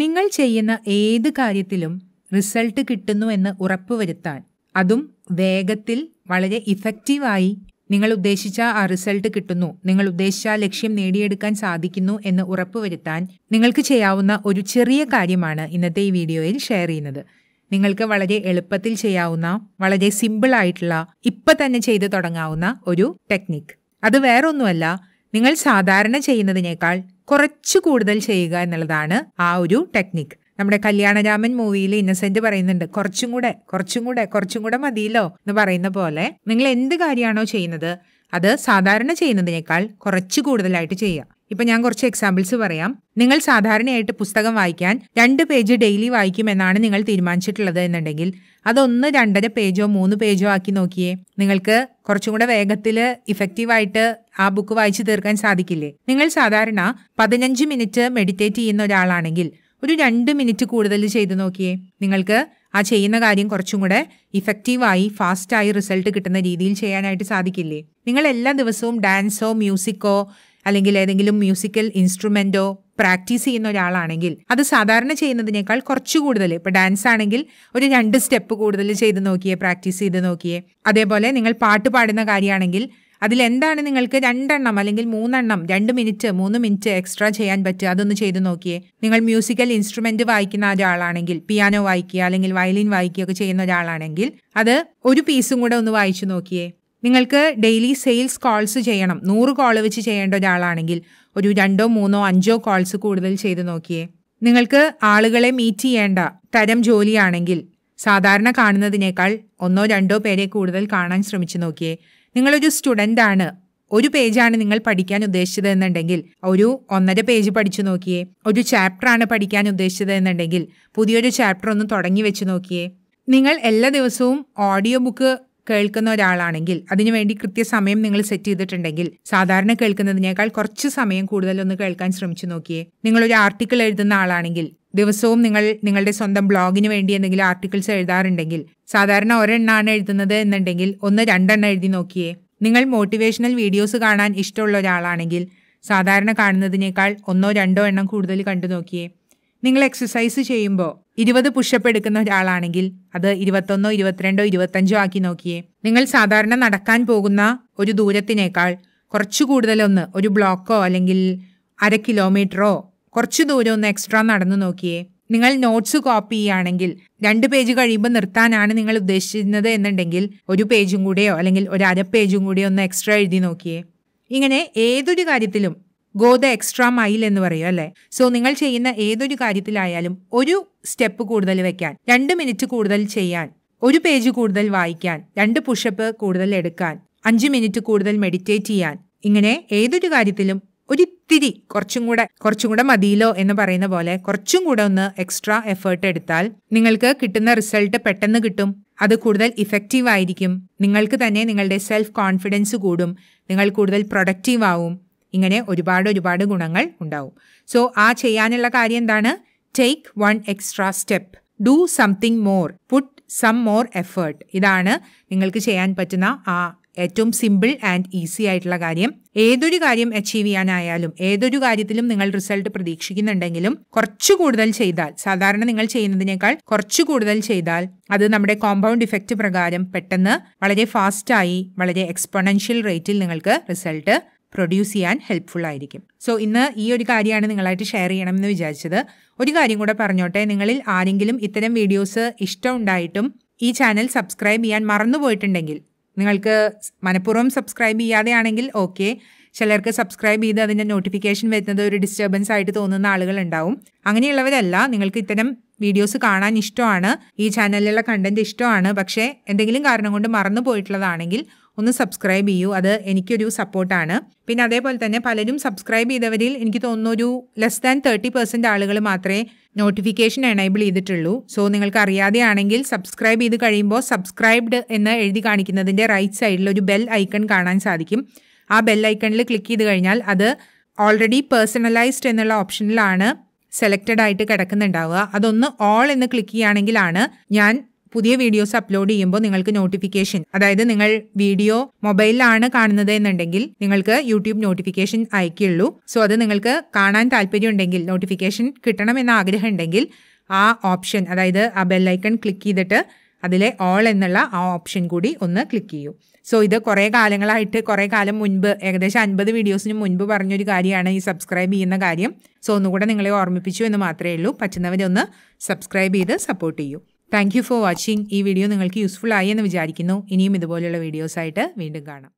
നിങ്ങൾ ചെയ്യുന്ന ഏത് കാര്യത്തിലും റിസൾട്ട് കിട്ടുന്നു എന്ന് ഉറപ്പുവരുത്താൻ അതും വേഗത്തിൽ വളരെ ഇഫക്റ്റീവായി നിങ്ങൾ ഉദ്ദേശിച്ച ആ റിസൾട്ട് കിട്ടുന്നു നിങ്ങൾ ഉദ്ദേശിച്ച ലക്ഷ്യം നേടിയെടുക്കാൻ സാധിക്കുന്നു എന്ന് ഉറപ്പുവരുത്താൻ നിങ്ങൾക്ക് ചെയ്യാവുന്ന ഒരു ചെറിയ കാര്യമാണ് ഇന്നത്തെ ഈ വീഡിയോയിൽ ഷെയർ ചെയ്യുന്നത് നിങ്ങൾക്ക് വളരെ എളുപ്പത്തിൽ ചെയ്യാവുന്ന വളരെ സിമ്പിൾ ആയിട്ടുള്ള ഇപ്പം തന്നെ ചെയ്തു തുടങ്ങാവുന്ന ഒരു ടെക്നിക് അത് വേറൊന്നുമല്ല നിങ്ങൾ സാധാരണ ചെയ്യുന്നതിനേക്കാൾ കുറച്ച് കൂടുതൽ ചെയ്യുക എന്നുള്ളതാണ് ആ ഒരു ടെക്നിക്ക് നമ്മുടെ കല്യാണരാമൻ മൂവിയിൽ ഇന്നസെന്റ് പറയുന്നുണ്ട് കുറച്ചും കൂടെ കുറച്ചും കൂടെ കുറച്ചും കൂടെ മതിയല്ലോ എന്ന് പറയുന്ന പോലെ നിങ്ങൾ എന്ത് കാര്യമാണോ ചെയ്യുന്നത് അത് സാധാരണ ചെയ്യുന്നതിനേക്കാൾ കുറച്ച് കൂടുതലായിട്ട് ചെയ്യുക ഇപ്പം ഞാൻ കുറച്ച് എക്സാമ്പിൾസ് പറയാം നിങ്ങൾ സാധാരണയായിട്ട് പുസ്തകം വായിക്കാൻ രണ്ട് പേജ് ഡെയിലി വായിക്കുമെന്നാണ് നിങ്ങൾ തീരുമാനിച്ചിട്ടുള്ളത് എന്നുണ്ടെങ്കിൽ അതൊന്ന് രണ്ടര പേജോ മൂന്ന് പേജോ ആക്കി നോക്കിയേ നിങ്ങൾക്ക് കുറച്ചും കൂടെ വേഗത്തിൽ ഇഫക്റ്റീവായിട്ട് ആ ബുക്ക് വായിച്ചു തീർക്കാൻ സാധിക്കില്ലേ നിങ്ങൾ സാധാരണ പതിനഞ്ച് മിനിറ്റ് മെഡിറ്റേറ്റ് ചെയ്യുന്ന ഒരാളാണെങ്കിൽ ഒരു രണ്ട് മിനിറ്റ് കൂടുതൽ ചെയ്തു നോക്കിയേ നിങ്ങൾക്ക് ആ ചെയ്യുന്ന കാര്യം കുറച്ചും കൂടെ ഇഫക്റ്റീവായി ഫാസ്റ്റായി റിസൾട്ട് കിട്ടുന്ന രീതിയിൽ ചെയ്യാനായിട്ട് സാധിക്കില്ലേ നിങ്ങൾ എല്ലാ ദിവസവും ഡാൻസോ മ്യൂസിക്കോ അല്ലെങ്കിൽ ഏതെങ്കിലും മ്യൂസിക്കൽ ഇൻസ്ട്രുമെൻറ്റോ പ്രാക്ടീസ് ചെയ്യുന്ന ഒരാളാണെങ്കിൽ അത് സാധാരണ ചെയ്യുന്നതിനേക്കാൾ കുറച്ച് കൂടുതൽ ഇപ്പോൾ ഡാൻസ് ആണെങ്കിൽ ഒരു രണ്ട് സ്റ്റെപ്പ് കൂടുതൽ ചെയ്ത് നോക്കിയേ പ്രാക്ടീസ് ചെയ്ത് നോക്കിയേ അതേപോലെ നിങ്ങൾ പാട്ട് പാടുന്ന കാര്യമാണെങ്കിൽ അതിലെന്താണ് നിങ്ങൾക്ക് രണ്ടെണ്ണം അല്ലെങ്കിൽ മൂന്നെണ്ണം രണ്ട് മിനിറ്റ് മൂന്ന് മിനിറ്റ് എക്സ്ട്രാ ചെയ്യാൻ പറ്റുക അതൊന്ന് ചെയ്തു നോക്കിയേ നിങ്ങൾ മ്യൂസിക്കൽ ഇൻസ്ട്രുമെന്റ് വായിക്കുന്ന ഒരാളാണെങ്കിൽ പിയാനോ വായിക്കുക അല്ലെങ്കിൽ വയലിൻ വായിക്കുകയൊക്കെ ചെയ്യുന്ന ഒരാളാണെങ്കിൽ അത് ഒരു പീസും കൂടെ ഒന്ന് വായിച്ചു നോക്കിയേ നിങ്ങൾക്ക് ഡെയിലി സെയിൽസ് കോൾസ് ചെയ്യണം നൂറ് കോൾ വെച്ച് ചെയ്യേണ്ട ഒരാളാണെങ്കിൽ ഒരു രണ്ടോ മൂന്നോ അഞ്ചോ കോൾസ് കൂടുതൽ ചെയ്ത് നോക്കിയേ നിങ്ങൾക്ക് ആളുകളെ മീറ്റ് ചെയ്യേണ്ട തരം ജോലിയാണെങ്കിൽ സാധാരണ കാണുന്നതിനേക്കാൾ ഒന്നോ രണ്ടോ പേരെ കൂടുതൽ കാണാൻ ശ്രമിച്ചു നോക്കിയേ നിങ്ങളൊരു സ്റ്റുഡൻ്റ് ആണ് ഒരു പേജാണ് നിങ്ങൾ പഠിക്കാൻ ഉദ്ദേശിച്ചത് എന്നുണ്ടെങ്കിൽ ഒരു ഒന്നര പേജ് പഠിച്ചു നോക്കിയേ ഒരു ചാപ്റ്ററാണ് പഠിക്കാൻ ഉദ്ദേശിച്ചത് എന്നുണ്ടെങ്കിൽ പുതിയൊരു ചാപ്റ്റർ ഒന്ന് തുടങ്ങി വെച്ച് നോക്കിയേ നിങ്ങൾ എല്ലാ ദിവസവും ഓഡിയോ ബുക്ക് കേൾക്കുന്ന ഒരാളാണെങ്കിൽ അതിനുവേണ്ടി കൃത്യസമയം നിങ്ങൾ സെറ്റ് ചെയ്തിട്ടുണ്ടെങ്കിൽ സാധാരണ കേൾക്കുന്നതിനേക്കാൾ കുറച്ച് സമയം കൂടുതലൊന്ന് കേൾക്കാൻ ശ്രമിച്ചു നോക്കിയേ നിങ്ങളൊരു ആർട്ടിക്കിൾ എഴുതുന്ന ആളാണെങ്കിൽ ദിവസവും നിങ്ങൾ നിങ്ങളുടെ സ്വന്തം ബ്ലോഗിന് വേണ്ടി എന്തെങ്കിലും ആർട്ടിക്കിൾസ് എഴുതാറുണ്ടെങ്കിൽ സാധാരണ ഒരെണ്ണമാണ് എഴുതുന്നത് എന്നുണ്ടെങ്കിൽ ഒന്ന് രണ്ടെണ്ണം എഴുതി നോക്കിയേ നിങ്ങൾ മോട്ടിവേഷണൽ വീഡിയോസ് കാണാൻ ഇഷ്ടമുള്ള ഒരാളാണെങ്കിൽ സാധാരണ കാണുന്നതിനേക്കാൾ ഒന്നോ രണ്ടോ എണ്ണം കൂടുതൽ കണ്ടു നോക്കിയേ നിങ്ങൾ എക്സസൈസ് ചെയ്യുമ്പോൾ ഇരുപത് പുഷപ്പ് എടുക്കുന്ന ഒരാളാണെങ്കിൽ അത് ഇരുപത്തൊന്നോ ഇരുപത്തിരണ്ടോ ഇരുപത്തഞ്ചോ ആക്കി നോക്കിയേ നിങ്ങൾ സാധാരണ നടക്കാൻ പോകുന്ന ഒരു ദൂരത്തിനേക്കാൾ കുറച്ചു കൂടുതലൊന്ന് ഒരു ബ്ലോക്കോ അല്ലെങ്കിൽ അര കിലോമീറ്ററോ കുറച്ച് ദൂരം ഒന്ന് എക്സ്ട്രാ നടന്നു നോക്കിയേ നിങ്ങൾ നോട്ട്സ് കോപ്പി ചെയ്യുകയാണെങ്കിൽ രണ്ട് പേജ് കഴിയുമ്പോൾ നിർത്താനാണ് നിങ്ങൾ ഉദ്ദേശിക്കുന്നത് എന്നുണ്ടെങ്കിൽ ഒരു പേജും കൂടെയോ അല്ലെങ്കിൽ ഒരു അര പേജും കൂടെയോ ഒന്ന് എക്സ്ട്രാ എഴുതി നോക്കിയേ ഇങ്ങനെ ഏതൊരു കാര്യത്തിലും ഗോ ദ എക്സ്ട്രാ മൈൽ എന്ന് പറയും അല്ലേ സോ നിങ്ങൾ ചെയ്യുന്ന ഏതൊരു കാര്യത്തിലായാലും ഒരു സ്റ്റെപ്പ് കൂടുതൽ വെക്കാൻ രണ്ട് മിനിറ്റ് കൂടുതൽ ചെയ്യാൻ ഒരു പേജ് കൂടുതൽ വായിക്കാൻ രണ്ട് പുഷപ്പ് കൂടുതൽ എടുക്കാൻ അഞ്ച് മിനിറ്റ് കൂടുതൽ മെഡിറ്റേറ്റ് ചെയ്യാൻ ഇങ്ങനെ ഏതൊരു കാര്യത്തിലും ഒരു ഇത്തിരി കുറച്ചും കൂടെ കുറച്ചും കൂടെ മതിയിലോ എന്ന് പറയുന്ന പോലെ കുറച്ചും കൂടെ ഒന്ന് എക്സ്ട്രാ എഫേർട്ട് എടുത്താൽ നിങ്ങൾക്ക് കിട്ടുന്ന റിസൾട്ട് പെട്ടെന്ന് കിട്ടും അത് കൂടുതൽ ഇഫക്റ്റീവ് ആയിരിക്കും നിങ്ങൾക്ക് തന്നെ നിങ്ങളുടെ സെൽഫ് കോൺഫിഡൻസ് കൂടും നിങ്ങൾ കൂടുതൽ പ്രൊഡക്റ്റീവ് ആവും ഇങ്ങനെ ഒരുപാട് ഒരുപാട് ഗുണങ്ങൾ ഉണ്ടാവും സോ ആ ചെയ്യാനുള്ള കാര്യം എന്താണ് take one extra step do something more put some more effort ഇതാണ് നിങ്ങൾക്ക് ചെയ്യാൻ പറ്റുന്ന ആ ഏറ്റവും സിമ്പിൾ ആൻഡ് ഈസി ആയിട്ടുള്ള കാര്യം ഏതൊരു കാര്യം അച്ചീവ് ചെയ്യാനായാലും ഏതൊരു കാര്യത്തിലും നിങ്ങൾ റിസൾട്ട് പ്രതീക്ഷിക്കുന്നുണ്ടെങ്കിലും കുറച്ചു കൂടുതൽ ചെയ്താൽ സാധാരണ നിങ്ങൾ ചെയ്യുന്നതിനേക്കാൾ കുറച്ചു കൂടുതൽ ചെയ്താൽ അത് നമ്മുടെ കോമ്പൗണ്ട് ഇഫക്റ്റ് പ്രകാരം പെട്ടെന്ന് വളരെ ഫാസ്റ്റായി വളരെ എക്സ്പൊണൻഷ്യൽ റേറ്റിൽ നിങ്ങൾക്ക് റിസൾട്ട് പ്രൊഡ്യൂസ് ചെയ്യാൻ ഹെൽപ്ഫുൾ ആയിരിക്കും സോ ഇന്ന് ഈ ഒരു കാര്യമാണ് നിങ്ങളായിട്ട് ഷെയർ ചെയ്യണം എന്ന് വിചാരിച്ചത് ഒരു കാര്യം കൂടെ പറഞ്ഞോട്ടെ നിങ്ങളിൽ ആരെങ്കിലും ഇത്തരം വീഡിയോസ് ഇഷ്ടമുണ്ടായിട്ടും ഈ ചാനൽ സബ്സ്ക്രൈബ് ചെയ്യാൻ മറന്നുപോയിട്ടുണ്ടെങ്കിൽ നിങ്ങൾക്ക് മനഃപൂർവ്വം സബ്സ്ക്രൈബ് ചെയ്യാതെയാണെങ്കിൽ ഓക്കെ ചിലർക്ക് സബ്സ്ക്രൈബ് ചെയ്ത് അതിൻ്റെ നോട്ടിഫിക്കേഷൻ വരുന്നത് ഒരു ഡിസ്റ്റർബൻസ് ആയിട്ട് തോന്നുന്ന ആളുകളുണ്ടാവും അങ്ങനെയുള്ളവരല്ല നിങ്ങൾക്ക് ഇത്തരം വീഡിയോസ് കാണാൻ ഇഷ്ടമാണ് ഈ ചാനലിലുള്ള കണ്ടൻറ് ഇഷ്ടമാണ് പക്ഷേ എന്തെങ്കിലും കാരണം കൊണ്ട് മറന്നു പോയിട്ടുള്ളതാണെങ്കിൽ ഒന്ന് സബ്സ്ക്രൈബ് ചെയ്യൂ അത് എനിക്കൊരു സപ്പോർട്ടാണ് പിന്നെ അതേപോലെ തന്നെ പലരും സബ്സ്ക്രൈബ് ചെയ്തവരിൽ എനിക്ക് തോന്നുന്നു ഒരു ലെസ് ദാൻ തേർട്ടി പെർസെൻറ്റ് ആളുകൾ മാത്രമേ നോട്ടിഫിക്കേഷൻ എനേബിൾ ചെയ്തിട്ടുള്ളൂ സോ നിങ്ങൾക്ക് അറിയാതെയാണെങ്കിൽ സബ്സ്ക്രൈബ് ചെയ്ത് കഴിയുമ്പോൾ സബ്സ്ക്രൈബ്ഡ് എന്ന് എഴുതി കാണിക്കുന്നതിൻ്റെ റൈറ്റ് സൈഡിൽ ഒരു ബെൽ ഐക്കൺ കാണാൻ സാധിക്കും ആ ബെൽ ഐക്കണിൽ ക്ലിക്ക് ചെയ്ത് കഴിഞ്ഞാൽ അത് ഓൾറെഡി പേഴ്സണലൈസ്ഡ് എന്നുള്ള ഓപ്ഷനിലാണ് സെലക്റ്റഡ് ആയിട്ട് കിടക്കുന്നുണ്ടാവുക അതൊന്ന് ഓൾ എന്ന് ക്ലിക്ക് ചെയ്യുകയാണെങ്കിലാണ് ഞാൻ പുതിയ വീഡിയോസ് അപ്ലോഡ് ചെയ്യുമ്പോൾ നിങ്ങൾക്ക് നോട്ടിഫിക്കേഷൻ അതായത് നിങ്ങൾ വീഡിയോ മൊബൈലിലാണ് കാണുന്നത് എന്നുണ്ടെങ്കിൽ നിങ്ങൾക്ക് യൂട്യൂബ് നോട്ടിഫിക്കേഷൻ അയക്കുള്ളൂ സോ അത് നിങ്ങൾക്ക് കാണാൻ താല്പര്യമുണ്ടെങ്കിൽ നോട്ടിഫിക്കേഷൻ കിട്ടണം എന്ന ആഗ്രഹം ഉണ്ടെങ്കിൽ ആ ഓപ്ഷൻ അതായത് ആ ബെല്ലൈക്കൺ ക്ലിക്ക് ചെയ്തിട്ട് അതിലെ ഓൾ എന്നുള്ള ആ ഓപ്ഷൻ കൂടി ഒന്ന് ക്ലിക്ക് ചെയ്യൂ സോ ഇത് കുറേ കാലങ്ങളായിട്ട് കുറേ കാലം മുൻപ് ഏകദേശം അൻപത് വീഡിയോസിന് മുൻപ് പറഞ്ഞൊരു കാര്യമാണ് ഈ സബ്സ്ക്രൈബ് ചെയ്യുന്ന കാര്യം സോ ഒന്നുകൂടെ നിങ്ങളെ ഓർമ്മിപ്പിച്ചു എന്ന് മാത്രമേ ഉള്ളൂ ഒന്ന് സബ്സ്ക്രൈബ് ചെയ്ത് സപ്പോർട്ട് ചെയ്യൂ താങ്ക് യു ഫോർ വാച്ചിങ് ഈ വീഡിയോ നിങ്ങൾക്ക് യൂസ്ഫുൾ ആയി എന്ന് വിചാരിക്കുന്നു ഇനിയും ഇതുപോലെയുള്ള വീഡിയോസായിട്ട് വീണ്ടും കാണാം